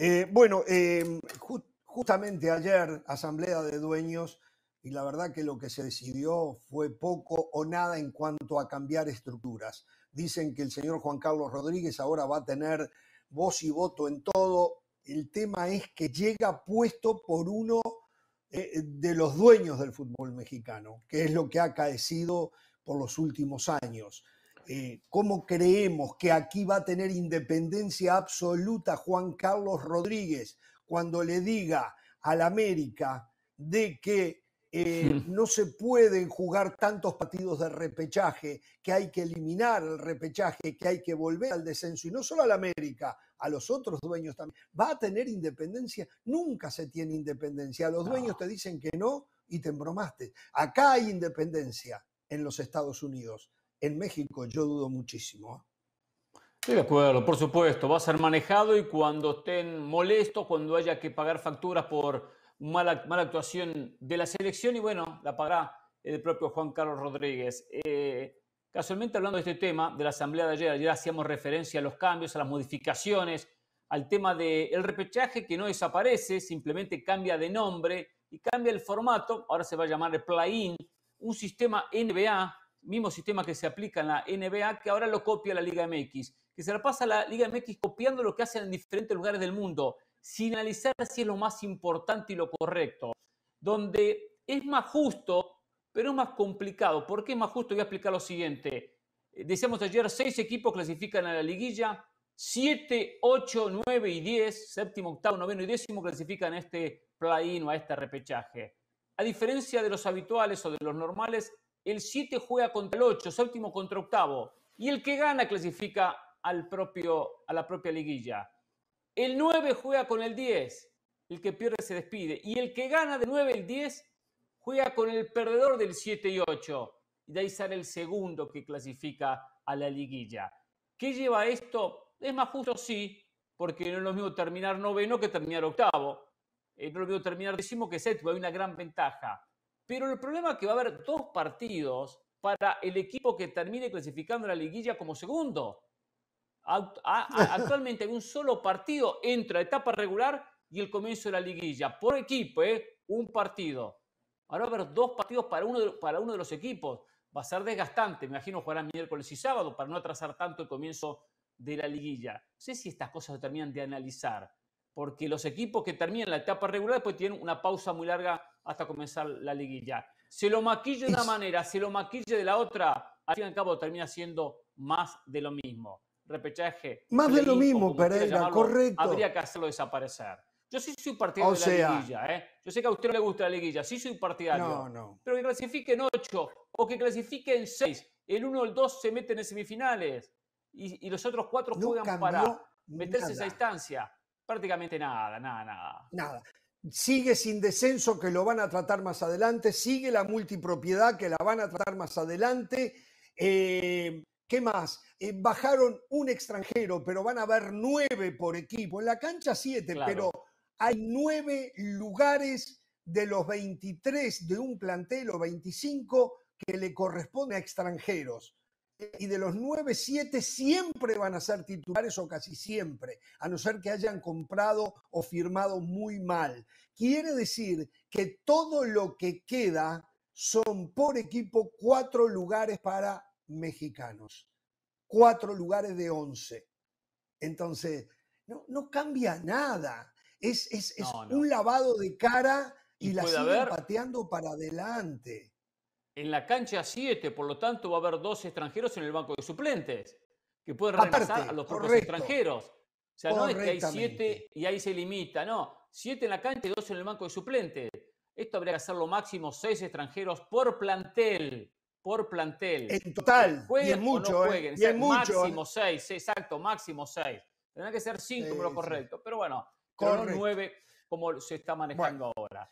Eh, bueno, em, justamente ayer, asamblea de dueños, y la verdad que lo que se decidió fue poco o nada en cuanto a cambiar estructuras. Dicen que el señor Juan Carlos Rodríguez ahora va a tener voz y voto en todo. El tema es que llega puesto por uno eh, eh, de los dueños del fútbol mexicano, que es lo que ha caecido por los últimos años. Eh, cómo creemos que aquí va a tener independencia absoluta Juan Carlos Rodríguez cuando le diga a la América de que eh, no se pueden jugar tantos partidos de repechaje, que hay que eliminar el repechaje, que hay que volver al descenso, y no solo la América, a los otros dueños también. ¿Va a tener independencia? Nunca se tiene independencia. Los dueños te dicen que no y te embromaste. Acá hay independencia en los Estados Unidos en México yo dudo muchísimo. ¿eh? Sí, de acuerdo, por supuesto. Va a ser manejado y cuando estén molestos, cuando haya que pagar facturas por mala, actuación de la selección, y bueno, la pagará el propio Juan Carlos Rodríguez. Eh, casualmente hablando de este tema, de la asamblea de ayer, ayer hacíamos referencia a los cambios, a las modificaciones, al tema del repechaje que no desaparece, simplemente cambia de nombre y cambia el formato. Ahora se va a llamar el play-in, un sistema NBA mismo sistema que se aplica en la NBA, que ahora lo copia la Liga MX, que se la pasa a la Liga MX copiando lo que hacen en diferentes lugares del mundo, sin analizar si es lo más importante y lo correcto, donde es más justo, pero es más complicado. ¿Por qué es más justo? Voy a explicar lo siguiente. Eh, decíamos ayer, seis equipos clasifican a la liguilla, Siete, ocho, nueve y diez, séptimo, octavo, noveno y décimo clasifican a este play-in o a este repechaje. A diferencia de los habituales o de los normales, el 7 juega contra el 8, séptimo contra octavo, y el que gana clasifica al propio, a la propia liguilla. El 9 juega con el 10, el que pierde se despide, y el que gana de 9 el 10 juega con el perdedor del 7 y 8, y de ahí sale el segundo que clasifica a la liguilla. ¿Qué lleva esto? Es más justo, sí, porque no es lo mismo terminar noveno que terminar octavo, eh, no es lo mismo terminar décimo que séptimo, hay una gran ventaja. Pero el problema es que va a haber dos partidos para el equipo que termine clasificando la liguilla como segundo. Actualmente hay un solo partido entre la etapa regular y el comienzo de la liguilla. Por equipo, ¿eh? un partido. Ahora va a haber dos partidos para uno, de, para uno de los equipos. Va a ser desgastante. Me imagino jugarán miércoles y sábado para no atrasar tanto el comienzo de la liguilla. No sé si estas cosas se terminan de analizar, porque los equipos que terminan la etapa regular después tienen una pausa muy larga hasta comenzar la liguilla. Se lo maquille de una manera, se lo maquille de la otra, al fin y al cabo termina siendo más de lo mismo. Repechaje. Más de lo mismo, Pereira, correcto. Habría que hacerlo desaparecer. Yo sí soy partidario de la liguilla, ¿eh? Yo sé que a usted no le gusta la liguilla, sí soy partidario. No, no. Pero que clasifiquen ocho o que clasifiquen seis. El uno o el dos se meten en semifinales y, y los otros cuatro juegan para meterse a esa instancia. Prácticamente nada, nada, nada. Nada sigue sin descenso que lo van a tratar más adelante, sigue la multipropiedad que la van a tratar más adelante. Eh, ¿Qué más? Eh, bajaron un extranjero, pero van a haber nueve por equipo. En la cancha siete, pero hay nueve lugares de los 23 de un plantel o 25 que le corresponde a extranjeros y de los nueve, siete siempre van a ser titulares o casi siempre, a no ser que hayan comprado o firmado muy mal. Quiere decir que todo lo que queda son por equipo cuatro lugares para mexicanos, cuatro lugares de once. Entonces, no, cambia nada. Es, es, es un lavado de cara y, la siguen pateando para adelante en la cancha 7, por lo tanto va a haber dos extranjeros en el banco de suplentes, que puede regresar a los propios extranjeros. O sea, no es que hay siete y ahí se limita, no, siete en la cancha y dos en el banco de suplentes. Esto habría que hacer lo máximo seis extranjeros por plantel, por plantel. En total, jueguen ¿eh? mucho, máximo ¿eh? seis, exacto, máximo seis. Tendrá que ser cinco, pero lo correcto, pero bueno, con nueve como se está manejando ahora.